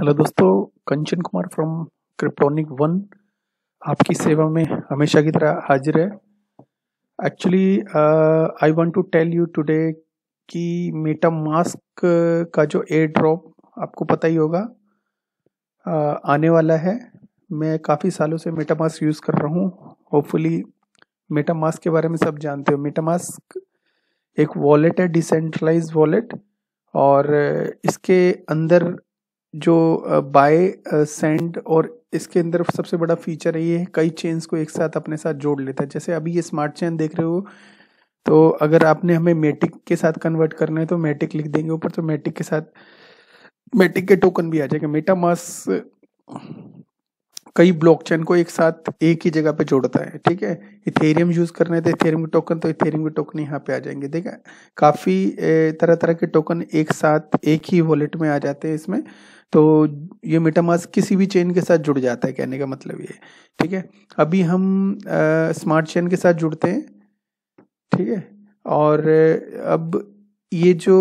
hello दोस्तों Kanchan Kumar from Cryptonic one आपकी सेवा में हमेशा की तरह हाजिर है actually I want to tell you today कि मेटा मास्क का जो एयर ड्रॉप आपको पता ही होगा uh, आने वाला है मैं काफ़ी सालों से मेटा मास्क यूज़ कर रहा हूँ होपफुली मेटा मास्क के बारे में सब जानते हो मेटा मास्क एक वॉलेट है डिसेंट्रलाइज वॉलेट और इसके अंदर जो बाय सेंड और इसके अंदर सबसे बड़ा फीचर ये कई चेन्स को एक साथ अपने साथ जोड़ लेता है जैसे अभी ये स्मार्ट चेन देख रहे हो तो अगर आपने हमें मेटिक के साथ कन्वर्ट करना है तो मेटिक लिख देंगे ऊपर तो मेटिक के साथ मेटिक के टोकन भी आ जाएगा मेटामास कई ब्लॉकचेन को एक साथ एक ही जगह पे जोड़ता है ठीक है इथेरियम यूज़ करने है इथेरियम तो के टोकन तो इथेरियम के टोकन यहाँ पे आ जाएंगे देखा काफ़ी तरह तरह के टोकन एक साथ एक ही वॉलेट में आ जाते हैं इसमें तो ये मेटामास्क किसी भी चेन के साथ जुड़ जाता है कहने का मतलब ये ठीक है अभी हम स्मार्ट चेन के साथ जुड़ते हैं ठीक है और अब ये जो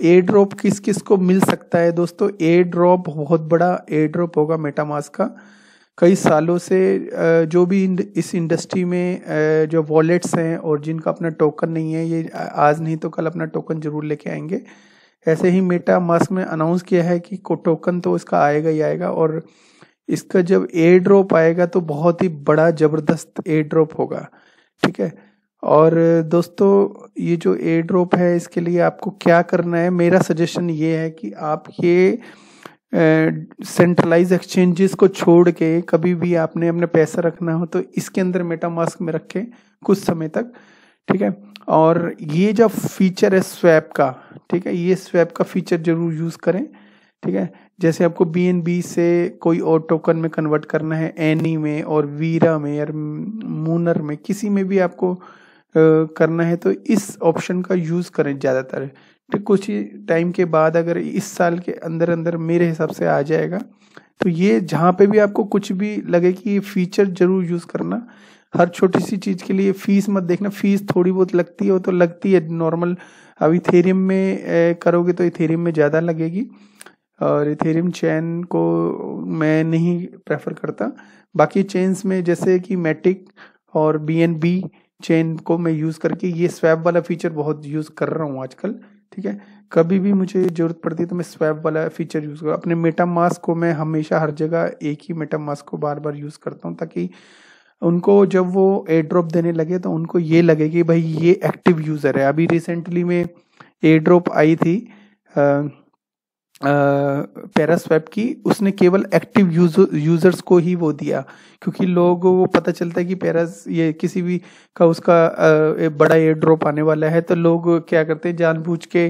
एयर ड्रॉप किस किस को मिल सकता है दोस्तों एयर ड्रॉप बहुत बड़ा एयर ड्रॉप होगा मेटामास्क का कई सालों से जो भी इस इंडस्ट्री में जो वॉलेट्स हैं और जिनका अपना टोकन नहीं है ये आज नहीं तो कल अपना टोकन जरूर लेके आएंगे ऐसे ही मेटा मस्क ने अनाउंस किया है कि टोकन तो इसका आएगा ही आएगा और इसका जब एयर ड्रॉप आएगा तो बहुत ही बड़ा ज़बरदस्त एयर ड्रॉप होगा ठीक है और दोस्तों ये जो एयर ड्रॉप है इसके लिए आपको क्या करना है मेरा सजेशन ये है कि आप ये सेंट्रलाइज एक्सचेंजेस को छोड़ के कभी भी आपने अपने पैसा रखना हो तो इसके अंदर मेटा मास्क में रखें कुछ समय तक ठीक है और ये जो फीचर है स्वैप का ठीक है ये स्वैप का फीचर जरूर यूज़ करें ठीक है जैसे आपको बी से कोई और टोकन में कन्वर्ट करना है एनी में और वीरा में और मूनर में किसी में भी आपको आ, करना है तो इस ऑप्शन का यूज़ करें ज़्यादातर ठीक कुछ टाइम के बाद अगर इस साल के अंदर अंदर मेरे हिसाब से आ जाएगा तो ये जहाँ पे भी आपको कुछ भी लगे कि ये फीचर ज़रूर यूज़ करना हर छोटी सी चीज़ के लिए फीस मत देखना फीस थोड़ी बहुत लगती है वो तो लगती है नॉर्मल अब इथेरियम में करोगे तो इथेरियम में ज़्यादा लगेगी और इथेरियम चैन को मैं नहीं प्रेफर करता बाकी चेन्स में जैसे कि मैटिक और बी एन बी चेन को मैं यूज़ करके ये स्वैप वाला फीचर बहुत यूज़ कर रहा हूँ आजकल ठीक है कभी भी मुझे ज़रूरत पड़ती है तो मैं स्वैप वाला फीचर यूज़ कर अपने मेटा मास्क को मैं हमेशा हर जगह एक ही मेटा मास्क को बार बार यूज़ करता हूँ ताकि उनको जब वो एयर ड्रॉप देने लगे तो उनको ये लगे कि भाई ये एक्टिव यूज़र है अभी रिसेंटली में एयर ड्रॉप आई थी पैरास्वेप की उसने केवल एक्टिव यूजर यूज़र्स को ही वो दिया क्योंकि लोगों को पता चलता है कि पैरास ये किसी भी का उसका आ, बड़ा एयर ड्रॉप आने वाला है तो लोग क्या करते हैं जानबूझ के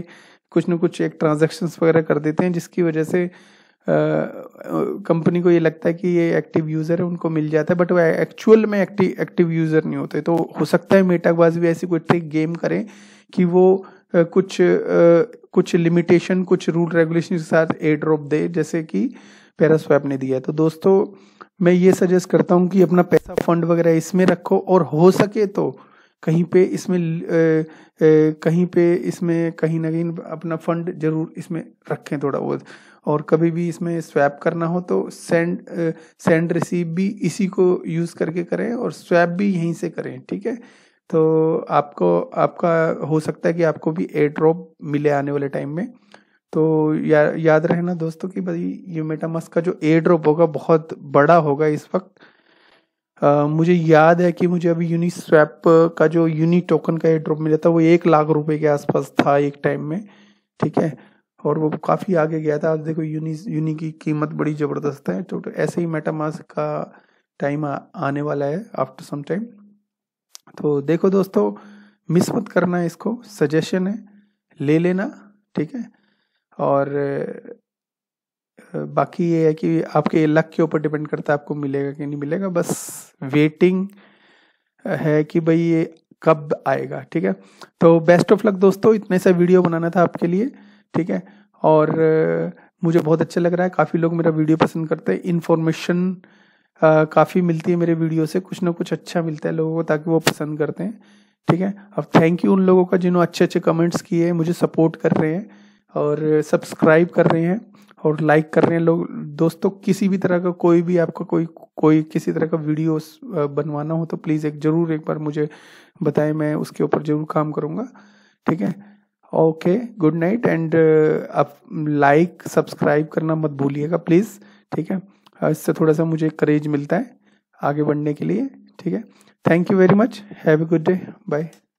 कुछ ना कुछ एक ट्रांजेक्शन्स वगैरह कर देते हैं जिसकी वजह से कंपनी को ये लगता है कि ये एक्टिव यूज़र है उनको मिल जाता है बट वो एक्चुअल में एक्टिव एक्टिव यूज़र नहीं होते तो हो सकता है मेटाबाज भी ऐसी कोई ट्रिक गेम करें कि वो कुछ कुछ लिमिटेशन कुछ रूल रेगुलेशन के साथ एयर ड्रॉप दे जैसे कि पैरास्वैप ने दिया तो दोस्तों मैं ये सजेस्ट करता हूँ कि अपना पैसा फंड वगैरह इसमें रखो और हो सके तो कहीं पे इसमें ए, ए, कहीं पे इसमें कहीं ना कहीं अपना फंड जरूर इसमें रखें थोड़ा बहुत और कभी भी इसमें स्वैप करना हो तो सेंड ए, सेंड रिसीव भी इसी को यूज़ करके करें और स्वैप भी यहीं से करें ठीक है तो आपको आपका हो सकता है कि आपको भी एयर ड्रॉप मिले आने वाले टाइम में तो या, याद रहना दोस्तों कि भाई ये मेटामस का जो एयर ड्रॉप होगा बहुत बड़ा होगा इस वक्त मुझे याद है कि मुझे अभी यूनि स्वैप का जो यूनी टोकन का ड्रॉप मिला था वो एक लाख रुपए के आसपास था एक टाइम में ठीक है और वो काफ़ी आगे गया था आज देखो यूनी यूनी की कीमत बड़ी ज़बरदस्त है तो, तो ऐसे ही मेटामास का टाइम आने वाला है आफ्टर सम टाइम तो देखो दोस्तों मिस मत करना इसको सजेशन है ले लेना ठीक है और बाकी ये है कि आपके लक के ऊपर डिपेंड करता है आपको मिलेगा कि नहीं मिलेगा बस वेटिंग है कि भाई ये कब आएगा ठीक है तो बेस्ट ऑफ लक दोस्तों इतने सा वीडियो बनाना था आपके लिए ठीक है और मुझे बहुत अच्छा लग रहा है काफ़ी लोग मेरा वीडियो पसंद करते हैं इन्फॉर्मेशन काफ़ी मिलती है मेरे वीडियो से कुछ ना कुछ अच्छा मिलता है लोगों को ताकि वो पसंद करते हैं ठीक है अब थैंक यू उन लोगों का जिन्होंने अच्छे अच्छे कमेंट्स किए मुझे सपोर्ट कर रहे हैं और सब्सक्राइब कर रहे हैं और लाइक कर रहे हैं लोग दोस्तों किसी भी तरह का कोई भी आपका कोई कोई किसी तरह का वीडियो बनवाना हो तो प्लीज़ एक ज़रूर एक बार मुझे बताएं मैं उसके ऊपर ज़रूर काम करूँगा ठीक है ओके गुड नाइट एंड आप लाइक सब्सक्राइब करना मत भूलिएगा प्लीज़ ठीक है इससे थोड़ा सा मुझे करेज मिलता है आगे बढ़ने के लिए ठीक है thank you very much have a good day bye